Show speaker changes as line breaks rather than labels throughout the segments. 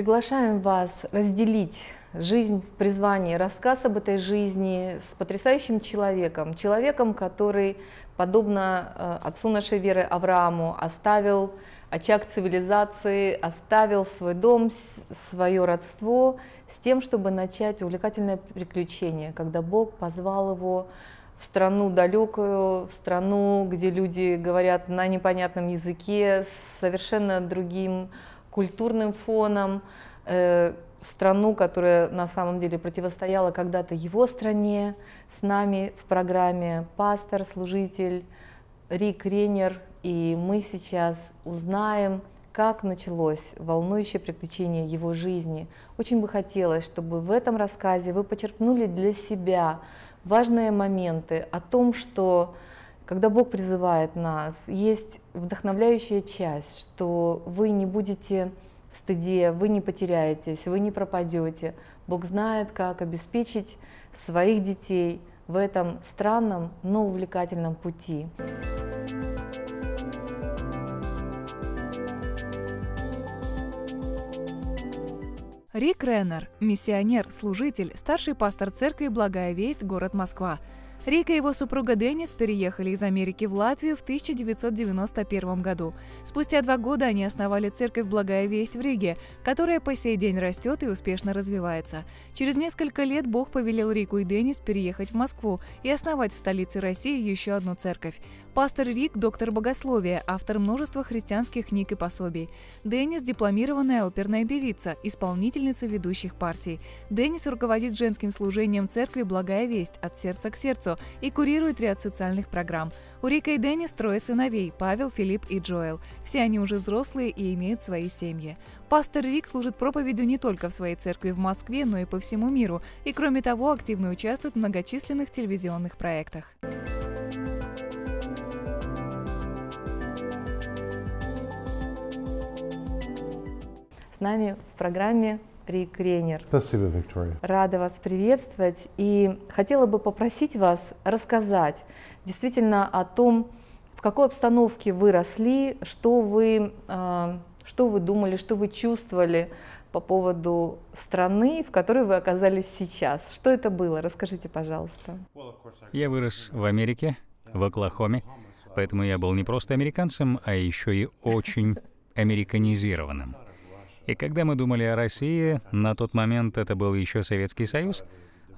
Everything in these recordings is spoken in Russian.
Приглашаем вас разделить жизнь в призвании, рассказ об этой жизни с потрясающим человеком, человеком, который, подобно э, отцу нашей веры Аврааму, оставил очаг цивилизации, оставил свой дом, свое родство с тем, чтобы начать увлекательное приключение, когда Бог позвал его в страну далекую, в страну, где люди говорят на непонятном языке, с совершенно другим культурным фоном, э, страну, которая на самом деле противостояла когда-то его стране, с нами в программе пастор, служитель Рик Ренер, и мы сейчас узнаем, как началось волнующее приключение его жизни. Очень бы хотелось, чтобы в этом рассказе вы почерпнули для себя важные моменты о том, что когда Бог призывает нас, есть вдохновляющая часть, что вы не будете в стыде, вы не потеряетесь, вы не пропадете. Бог знает, как обеспечить своих детей в этом странном, но увлекательном пути.
Рик Реннер, миссионер, служитель, старший пастор церкви «Благая весть», город Москва – Рик и его супруга Деннис переехали из Америки в Латвию в 1991 году. Спустя два года они основали церковь «Благая весть» в Риге, которая по сей день растет и успешно развивается. Через несколько лет Бог повелел Рику и Деннис переехать в Москву и основать в столице России еще одну церковь. Пастор Рик – доктор богословия, автор множества христианских книг и пособий. Деннис – дипломированная оперная певица, исполнительница ведущих партий. Деннис руководит женским служением церкви «Благая весть» от сердца к сердцу и курирует ряд социальных программ. У Рика и Деннис трое сыновей – Павел, Филипп и Джоэл. Все они уже взрослые и имеют свои семьи. Пастор Рик служит проповедью не только в своей церкви в Москве, но и по всему миру, и кроме того активно участвует в многочисленных телевизионных проектах.
С нами в программе Рик Рейнер. Спасибо, Виктория. Рада вас приветствовать и хотела бы попросить вас рассказать действительно о том, в какой обстановке вы росли, что вы, а, что вы думали, что вы чувствовали по поводу страны, в которой вы оказались сейчас. Что это было? Расскажите, пожалуйста.
Я вырос в Америке, в Оклахоме, поэтому я был не просто американцем, а еще и очень американизированным. И когда мы думали о России, на тот момент это был еще Советский Союз,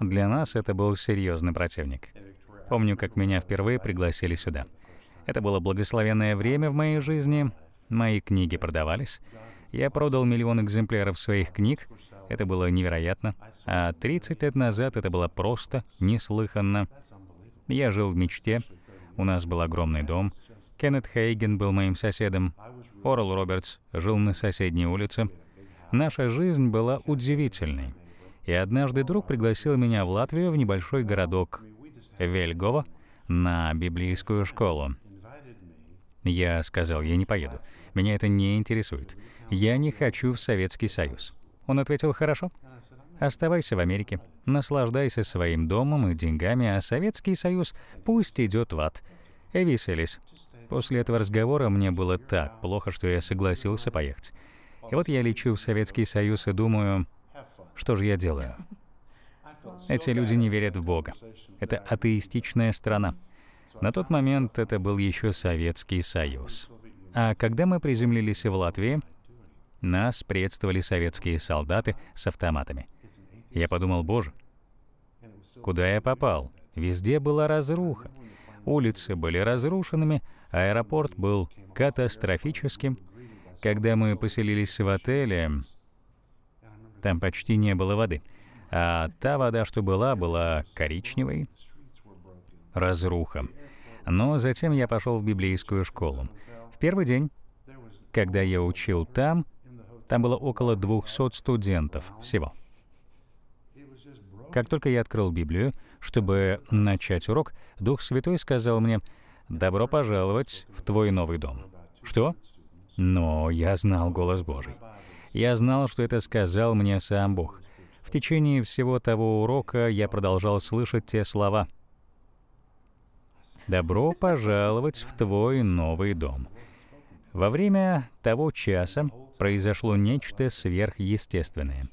для нас это был серьезный противник. Помню, как меня впервые пригласили сюда. Это было благословенное время в моей жизни. Мои книги продавались. Я продал миллион экземпляров своих книг. Это было невероятно. А 30 лет назад это было просто неслыханно. Я жил в мечте. У нас был огромный дом. Кеннет Хейген был моим соседом. Орл Робертс жил на соседней улице. Наша жизнь была удивительной. И однажды друг пригласил меня в Латвию в небольшой городок Вельгова на библейскую школу. Я сказал, я не поеду. Меня это не интересует. Я не хочу в Советский Союз. Он ответил, хорошо. Оставайся в Америке, наслаждайся своим домом и деньгами, а Советский Союз пусть идет в ад. И веселись. После этого разговора мне было так плохо, что я согласился поехать. И вот я лечу в Советский Союз и думаю, что же я делаю? Эти люди не верят в Бога. Это атеистичная страна. На тот момент это был еще Советский Союз. А когда мы приземлились в Латвии, нас приветствовали советские солдаты с автоматами. Я подумал, боже, куда я попал? Везде была разруха улицы были разрушенными, аэропорт был катастрофическим. Когда мы поселились в отеле, там почти не было воды, а та вода, что была, была коричневой. Разруха. Но затем я пошел в библейскую школу. В первый день, когда я учил там, там было около 200 студентов всего. Как только я открыл Библию, чтобы начать урок, Дух Святой сказал мне, «Добро пожаловать в твой новый дом». Что? Но я знал голос Божий. Я знал, что это сказал мне сам Бог. В течение всего того урока я продолжал слышать те слова. «Добро пожаловать в твой новый дом». Во время того часа произошло нечто сверхъестественное.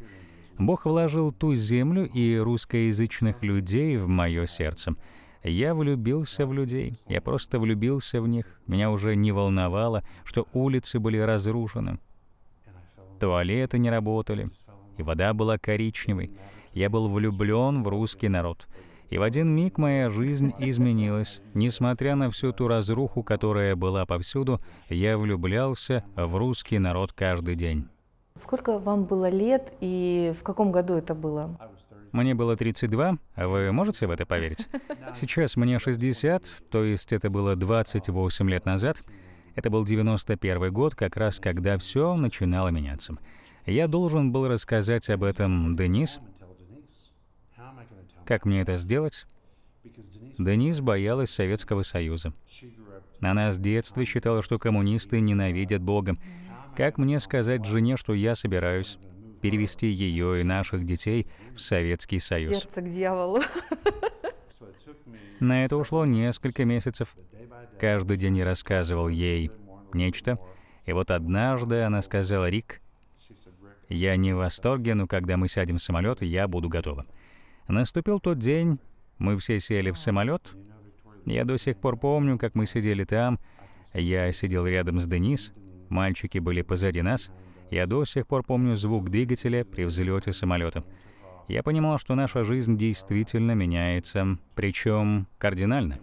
Бог вложил ту землю и русскоязычных людей в мое сердце — я влюбился в людей, я просто влюбился в них. Меня уже не волновало, что улицы были разрушены. Туалеты не работали, и вода была коричневой. Я был влюблен в русский народ. И в один миг моя жизнь изменилась. Несмотря на всю ту разруху, которая была повсюду, я влюблялся в русский народ каждый день.
Сколько вам было лет и в каком году это было?
Мне было 32, а вы можете в это поверить? Сейчас мне 60, то есть это было 28 лет назад. Это был 91 год, как раз когда все начинало меняться. Я должен был рассказать об этом Денис. Как мне это сделать? Денис боялась Советского Союза. Она с детства считала, что коммунисты ненавидят Бога. Как мне сказать жене, что я собираюсь перевести ее и наших детей в Советский Союз.
Сердце к дьяволу.
На это ушло несколько месяцев. Каждый день я рассказывал ей нечто. И вот однажды она сказала, «Рик, я не в восторге, но когда мы сядем в самолет, я буду готова». Наступил тот день, мы все сели в самолет. Я до сих пор помню, как мы сидели там. Я сидел рядом с Денис, мальчики были позади нас — я до сих пор помню звук двигателя при взлете самолета. Я понимал, что наша жизнь действительно меняется, причем кардинально.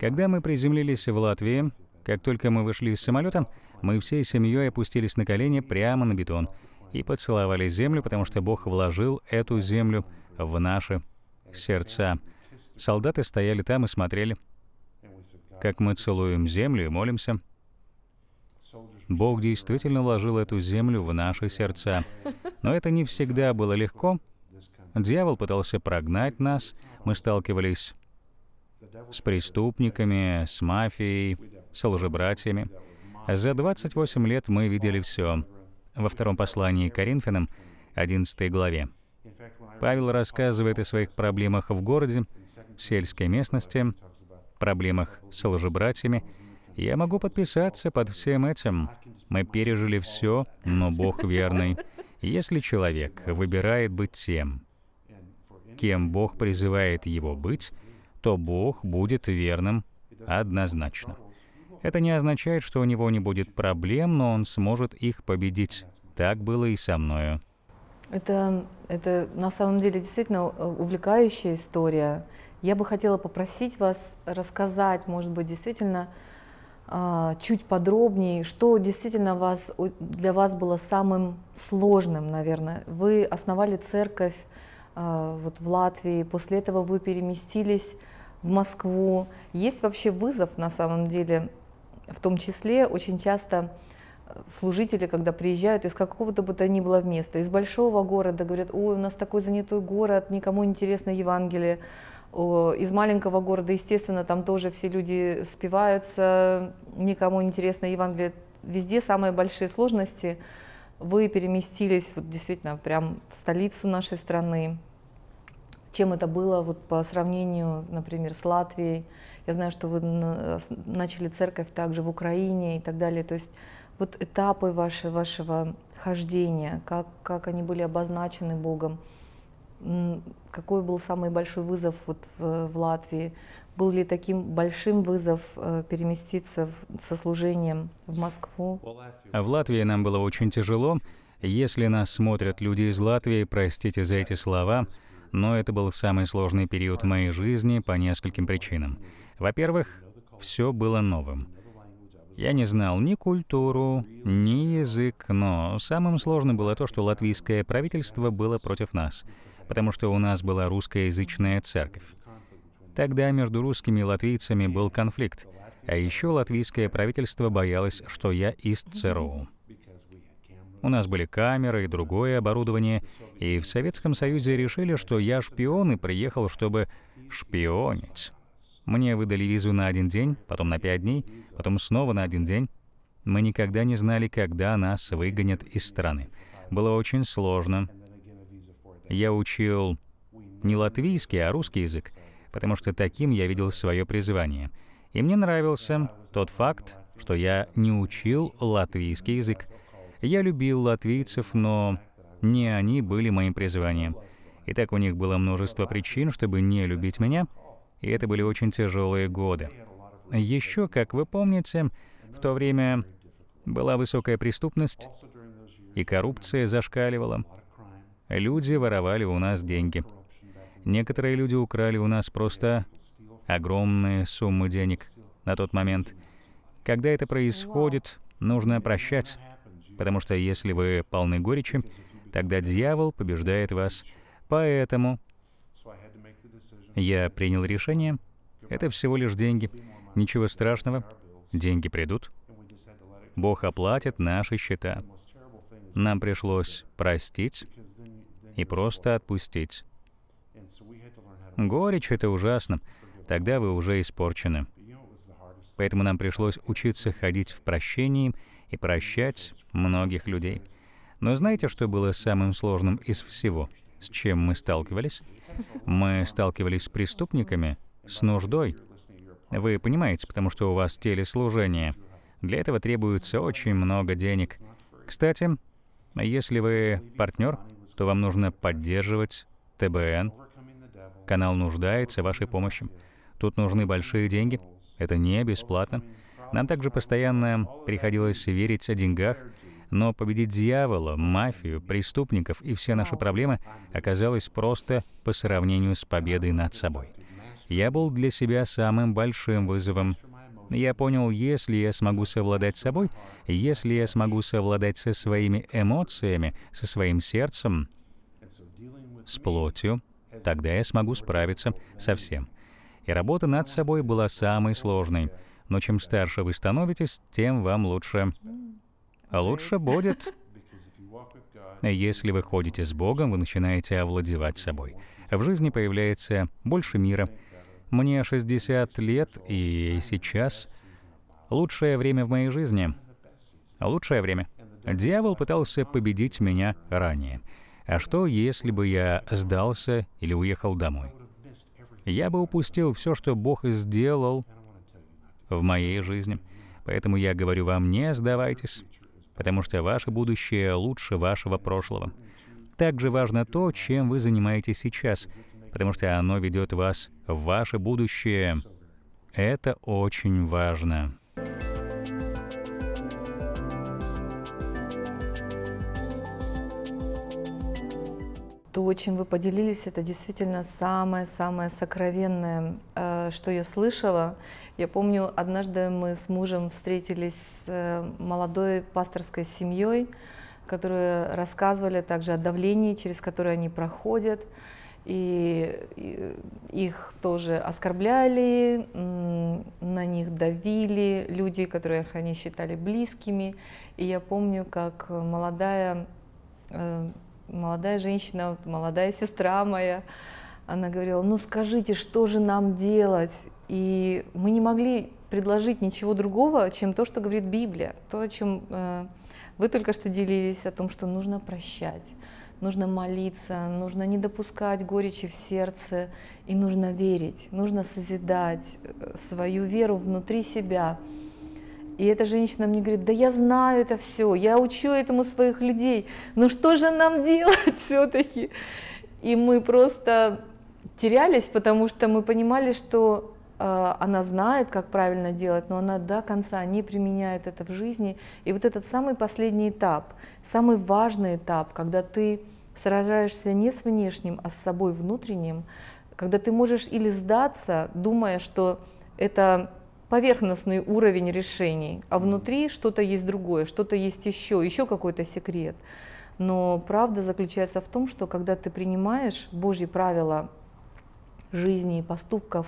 Когда мы приземлились в Латвии, как только мы вышли из самолета, мы всей семьей опустились на колени прямо на бетон и поцеловали землю, потому что Бог вложил эту землю в наши сердца. Солдаты стояли там и смотрели, как мы целуем землю и молимся — Бог действительно вложил эту землю в наши сердца. Но это не всегда было легко. Дьявол пытался прогнать нас, мы сталкивались с преступниками, с мафией, с лжебратьями. За 28 лет мы видели все. Во втором послании к Коринфянам, 11 главе. Павел рассказывает о своих проблемах в городе, в сельской местности, проблемах с лжебратьями, я могу подписаться под всем этим. Мы пережили все, но Бог верный. Если человек выбирает быть тем, кем Бог призывает его быть, то Бог будет верным однозначно. Это не означает, что у него не будет проблем, но он сможет их победить. Так было и со мною.
Это, это на самом деле действительно э, увлекающая история. Я бы хотела попросить вас рассказать, может быть, действительно, а, чуть подробнее, что действительно вас, для вас было самым сложным, наверное. Вы основали церковь а, вот в Латвии, после этого вы переместились в Москву. Есть вообще вызов на самом деле, в том числе очень часто э, служители, когда приезжают из какого-то бы то ни было места, из большого города, говорят, ой, у нас такой занятой город, никому интересно Евангелие, из маленького города, естественно, там тоже все люди спиваются, никому интересно Евангелие. Везде самые большие сложности. Вы переместились вот действительно прям в столицу нашей страны. Чем это было вот по сравнению, например, с Латвией? Я знаю, что вы начали церковь также в Украине и так далее. То есть вот этапы ваши, вашего хождения, как, как они были обозначены Богом? какой был самый большой вызов вот в, в Латвии? Был ли таким большим вызов э, переместиться в, со служением в Москву?
А в Латвии нам было очень тяжело. Если нас смотрят люди из Латвии, простите за эти слова, но это был самый сложный период в моей жизни по нескольким причинам. Во-первых, все было новым. Я не знал ни культуру, ни язык, но самым сложным было то, что латвийское правительство было против нас — потому что у нас была русскоязычная церковь. Тогда между русскими и латвийцами был конфликт, а еще латвийское правительство боялось, что я из ЦРУ. У нас были камеры и другое оборудование, и в Советском Союзе решили, что я шпион и приехал, чтобы шпионить. Мне выдали визу на один день, потом на пять дней, потом снова на один день. Мы никогда не знали, когда нас выгонят из страны. Было очень сложно, я учил не латвийский, а русский язык, потому что таким я видел свое призвание. И мне нравился тот факт, что я не учил латвийский язык. Я любил латвийцев, но не они были моим призванием. И так у них было множество причин, чтобы не любить меня, и это были очень тяжелые годы. Еще, как вы помните, в то время была высокая преступность, и коррупция зашкаливала. Люди воровали у нас деньги. Некоторые люди украли у нас просто огромные суммы денег на тот момент. Когда это происходит, нужно прощать, потому что если вы полны горечи, тогда дьявол побеждает вас. Поэтому я принял решение, это всего лишь деньги, ничего страшного, деньги придут. Бог оплатит наши счета. Нам пришлось простить, и просто отпустить. Горечь — это ужасно. Тогда вы уже испорчены. Поэтому нам пришлось учиться ходить в прощении и прощать многих людей. Но знаете, что было самым сложным из всего, с чем мы сталкивались? Мы сталкивались с преступниками, с нуждой. Вы понимаете, потому что у вас телеслужение. Для этого требуется очень много денег. Кстати, если вы партнер, то вам нужно поддерживать ТБН. Канал нуждается в вашей помощи. Тут нужны большие деньги. Это не бесплатно. Нам также постоянно приходилось верить о деньгах, но победить дьявола, мафию, преступников и все наши проблемы оказалось просто по сравнению с победой над собой. Я был для себя самым большим вызовом я понял, если я смогу совладать с собой, если я смогу совладать со своими эмоциями, со своим сердцем, с плотью, тогда я смогу справиться со всем. И работа над собой была самой сложной. Но чем старше вы становитесь, тем вам лучше. А лучше будет, если вы ходите с Богом, вы начинаете овладевать собой. В жизни появляется больше мира, мне 60 лет, и сейчас лучшее время в моей жизни. Лучшее время. Дьявол пытался победить меня ранее. А что, если бы я сдался или уехал домой? Я бы упустил все, что Бог сделал в моей жизни. Поэтому я говорю вам, не сдавайтесь, потому что ваше будущее лучше вашего прошлого. Также важно то, чем вы занимаетесь сейчас потому что оно ведет вас в ваше будущее. Это очень важно.
То, чем вы поделились, это действительно самое-самое сокровенное, э, что я слышала. Я помню, однажды мы с мужем встретились с э, молодой пасторской семьей, которые рассказывали также о давлении, через которое они проходят и их тоже оскорбляли, на них давили люди, которых они считали близкими. И я помню, как молодая, э, молодая женщина, молодая сестра моя, она говорила, ну скажите, что же нам делать? И мы не могли предложить ничего другого, чем то, что говорит Библия, то, о чем э, вы только что делились, о том, что нужно прощать нужно молиться, нужно не допускать горечи в сердце, и нужно верить, нужно созидать э, свою веру внутри себя. И эта женщина мне говорит, да я знаю это все, я учу этому своих людей, но ну что же нам делать все-таки? И мы просто терялись, потому что мы понимали, что э, она знает, как правильно делать, но она до конца не применяет это в жизни. И вот этот самый последний этап, самый важный этап, когда ты сражаешься не с внешним, а с собой внутренним, когда ты можешь или сдаться, думая, что это поверхностный уровень решений, а внутри что-то есть другое, что-то есть еще, еще какой-то секрет. Но правда заключается в том, что когда ты принимаешь Божьи правила жизни и поступков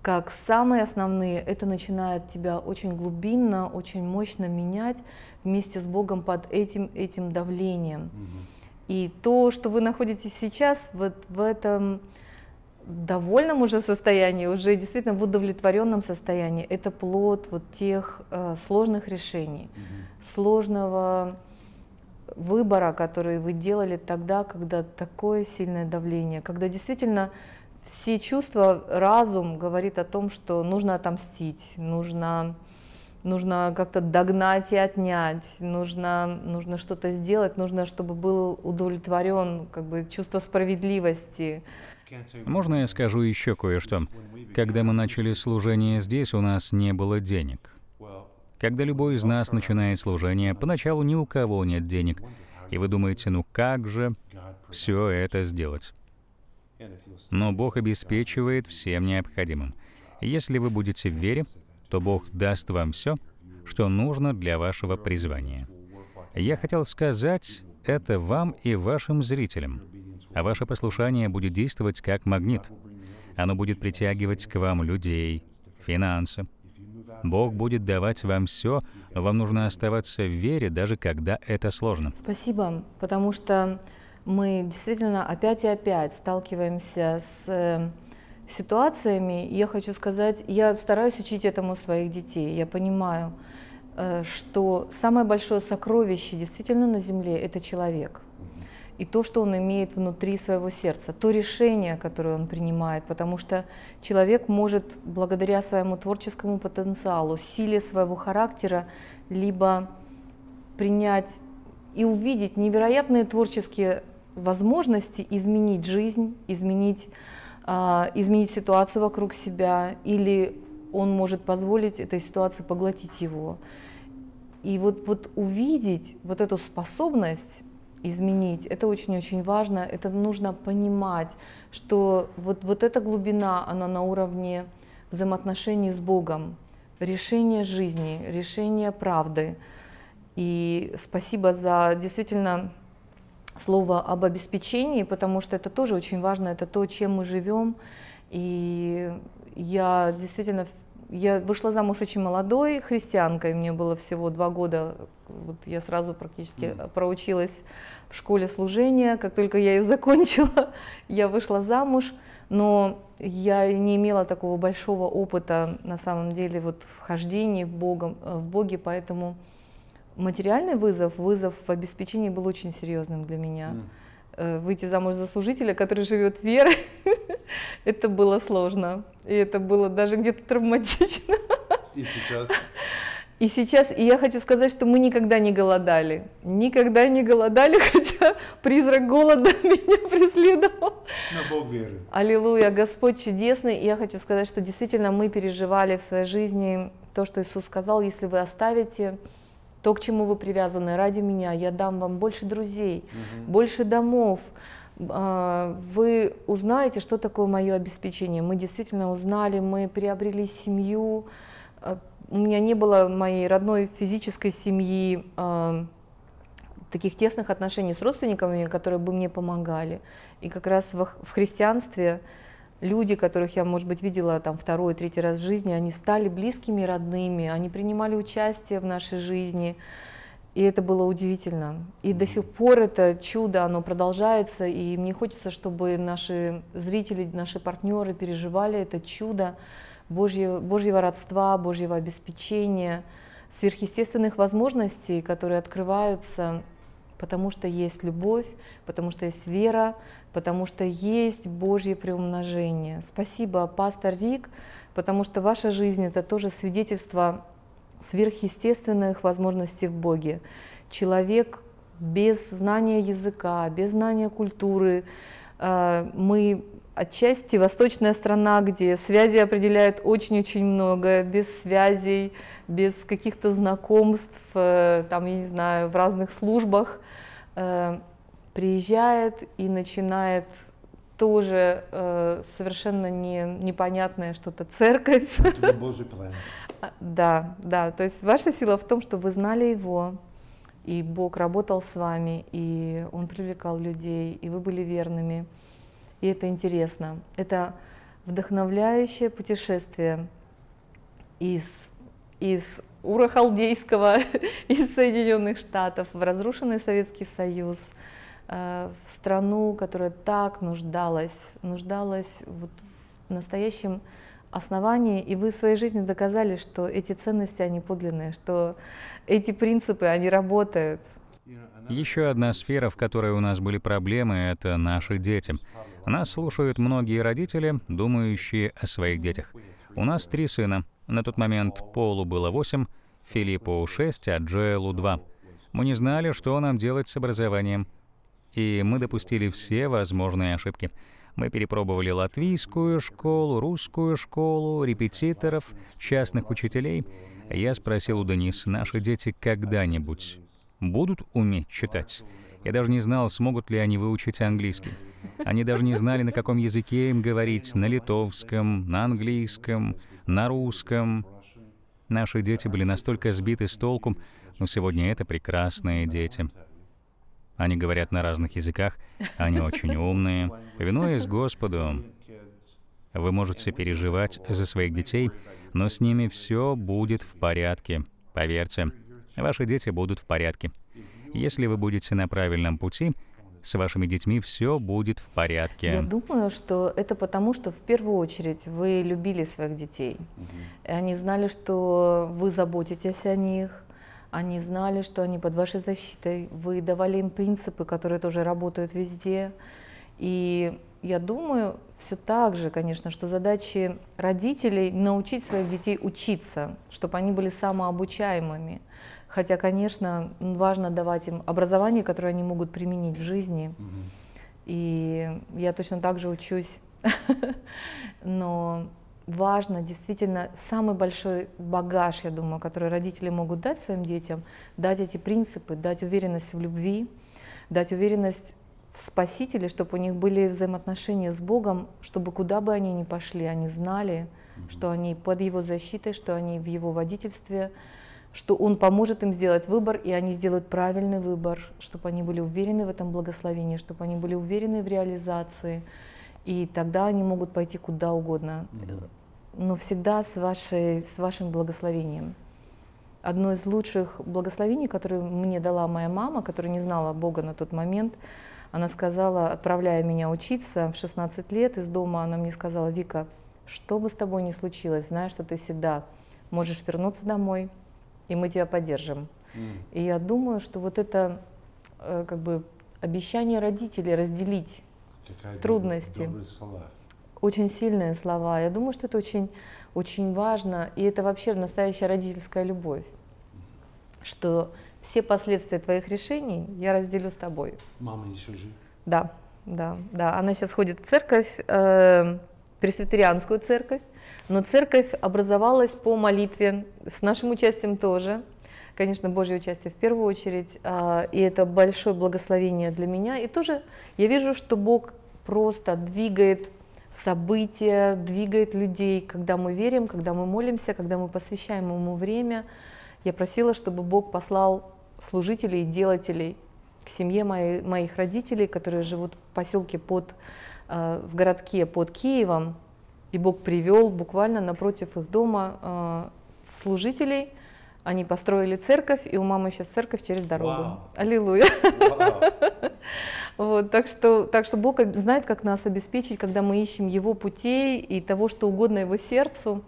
как самые основные, это начинает тебя очень глубинно, очень мощно менять вместе с Богом под этим, этим давлением. Угу. И то, что вы находитесь сейчас вот в этом довольном уже состоянии, уже действительно в удовлетворенном состоянии, это плод вот тех э, сложных решений, угу. сложного выбора, который вы делали тогда, когда такое сильное давление, когда действительно все чувства, разум говорит о том, что нужно отомстить, нужно нужно как-то догнать и отнять, нужно, нужно что-то сделать, нужно, чтобы был удовлетворен как бы, чувство справедливости.
Можно я скажу еще кое-что? Когда мы начали служение здесь, у нас не было денег. Когда любой из нас начинает служение, поначалу ни у кого нет денег. И вы думаете, ну как же все это сделать? Но Бог обеспечивает всем необходимым. Если вы будете в вере, что Бог даст вам все, что нужно для вашего призвания. Я хотел сказать это вам и вашим зрителям. А ваше послушание будет действовать как магнит. Оно будет притягивать к вам людей, финансы. Бог будет давать вам все, но вам нужно оставаться в вере, даже когда это сложно.
Спасибо, потому что мы действительно опять и опять сталкиваемся с э, ситуациями. Я хочу сказать, я стараюсь учить этому своих детей. Я понимаю, э, что самое большое сокровище действительно на Земле – это человек. И то, что он имеет внутри своего сердца, то решение, которое он принимает, потому что человек может благодаря своему творческому потенциалу, силе своего характера, либо принять и увидеть невероятные творческие возможности изменить жизнь, изменить а, изменить ситуацию вокруг себя, или он может позволить этой ситуации поглотить его. И вот, вот увидеть вот эту способность изменить, это очень-очень важно, это нужно понимать, что вот, вот эта глубина, она на уровне взаимоотношений с Богом, решение жизни, решение правды. И спасибо за действительно слово об обеспечении, потому что это тоже очень важно, это то, чем мы живем. И я действительно я вышла замуж очень молодой, христианкой, мне было всего два года, вот я сразу практически mm. проучилась в школе служения, как только я ее закончила, я вышла замуж, но я не имела такого большого опыта на самом деле вот в в, Богом, э, в Боге, поэтому материальный вызов, вызов в обеспечении был очень серьезным для меня. Mm. Выйти замуж за служителя, который живет верой, это было сложно. И это было даже где-то травматично. И сейчас. И сейчас, и я хочу сказать, что мы никогда не голодали. Никогда не голодали, хотя призрак голода меня преследовал. На Бог веры. Аллилуйя, Господь чудесный. И я хочу сказать, что действительно мы переживали в своей жизни то, что Иисус сказал, если вы оставите то, к чему вы привязаны, ради меня, я дам вам больше друзей, угу. больше домов. А, вы узнаете, что такое мое обеспечение. Мы действительно узнали, мы приобрели семью. А, у меня не было моей родной физической семьи, а, таких тесных отношений с родственниками, которые бы мне помогали. И как раз в христианстве люди, которых я, может быть, видела там второй, третий раз в жизни, они стали близкими, родными, они принимали участие в нашей жизни. И это было удивительно. И до сих пор это чудо, оно продолжается. И мне хочется, чтобы наши зрители, наши партнеры переживали это чудо Божьего, Божьего родства, Божьего обеспечения, сверхъестественных возможностей, которые открываются потому что есть любовь, потому что есть вера, потому что есть Божье приумножение. Спасибо, пастор Рик, потому что ваша жизнь – это тоже свидетельство сверхъестественных возможностей в Боге. Человек без знания языка, без знания культуры, э, мы отчасти восточная страна, где связи определяют очень-очень много, без связей, без каких-то знакомств, э, там, я не знаю, в разных службах, э, приезжает и начинает тоже э, совершенно не, непонятное что-то церковь. Это Божий план. А, да, да, то есть ваша сила в том, что вы знали его, и Бог работал с вами, и Он привлекал людей, и вы были верными и это интересно. Это вдохновляющее путешествие из, из Ура Халдейского, из Соединенных Штатов в разрушенный Советский Союз, э, в страну, которая так нуждалась, нуждалась вот в настоящем основании, и вы своей жизнью доказали, что эти ценности, они подлинные, что эти принципы, они работают.
Еще одна сфера, в которой у нас были проблемы, это наши дети. Нас слушают многие родители, думающие о своих детях. У нас три сына. На тот момент Полу было восемь, Филиппу шесть, а Джоэлу два. Мы не знали, что нам делать с образованием. И мы допустили все возможные ошибки. Мы перепробовали латвийскую школу, русскую школу, репетиторов, частных учителей. Я спросил у Денис, наши дети когда-нибудь будут уметь читать? Я даже не знал, смогут ли они выучить английский. Они даже не знали, на каком языке им говорить, на литовском, на английском, на русском. Наши дети были настолько сбиты с толком, но сегодня это прекрасные дети. Они говорят на разных языках, они очень умные. Повинуясь Господу, вы можете переживать за своих детей, но с ними все будет в порядке. Поверьте, ваши дети будут в порядке. Если вы будете на правильном пути — с вашими детьми все будет в порядке. Я
думаю, что это потому, что в первую очередь вы любили своих детей. Угу. они знали, что вы заботитесь о них. Они знали, что они под вашей защитой. Вы давали им принципы, которые тоже работают везде. И я думаю, все так же, конечно, что задачи родителей научить своих детей учиться, чтобы они были самообучаемыми, Хотя, конечно, важно давать им образование, которое они могут применить в жизни. Угу. И я точно так же учусь. Но важно, действительно, самый большой багаж, я думаю, который родители могут дать своим детям, дать эти принципы, дать уверенность в любви, дать уверенность в Спасителе, чтобы у них были взаимоотношения с Богом, чтобы куда бы они ни пошли, они знали, mm что они под Его защитой, что они в Его водительстве, что Он поможет им сделать выбор, и они сделают правильный выбор, чтобы они были уверены в этом благословении, чтобы они были уверены в реализации, и тогда они могут пойти куда угодно, но всегда с, вашей, с вашим благословением. Одно из лучших благословений, которое мне дала моя мама, которая не знала Бога на тот момент, она сказала, отправляя меня учиться в 16 лет из дома, она мне сказала, Вика, что бы с тобой ни случилось, знаешь, что ты всегда можешь вернуться домой, и мы тебя поддержим. Mm. И я думаю, что вот это э, как бы обещание родителей разделить Какая трудности. Слова. Очень сильные слова. Я думаю, что это очень, очень важно. И это вообще настоящая родительская любовь. Что все последствия твоих решений я разделю с тобой.
Мама еще жива?
Да, да, да. Она сейчас ходит в церковь, э, пресвитерианскую церковь. Но церковь образовалась по молитве, с нашим участием тоже, конечно, Божье участие в первую очередь, а, и это большое благословение для меня. И тоже я вижу, что Бог просто двигает события, двигает людей, когда мы верим, когда мы молимся, когда мы посвящаем Ему время. Я просила, чтобы Бог послал служителей и делателей к семье моих родителей, которые живут в поселке под, а, в городке под Киевом, и Бог привел буквально напротив их дома э, служителей. Они построили церковь, и у мамы сейчас церковь через дорогу. Вау. Аллилуйя. Вау. Вот, так, что, так что Бог знает, как нас обеспечить, когда мы ищем Его путей и того, что угодно Его сердцу.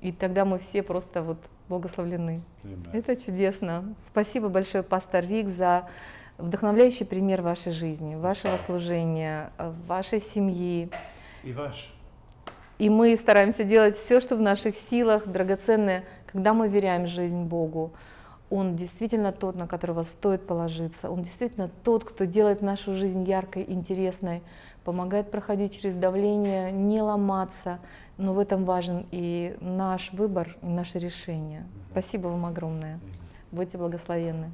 И тогда мы все просто вот благословлены. Amen. Это чудесно. Спасибо большое, пастор Рик, за вдохновляющий пример вашей жизни, вашего служения, э, вашей семьи. И ваш. И мы стараемся делать все, что в наших силах, драгоценное, когда мы веряем жизнь Богу. Он действительно тот, на которого стоит положиться. Он действительно тот, кто делает нашу жизнь яркой, интересной, помогает проходить через давление, не ломаться. Но в этом важен и наш выбор, и наше решение. Спасибо вам огромное. Будьте благословенны.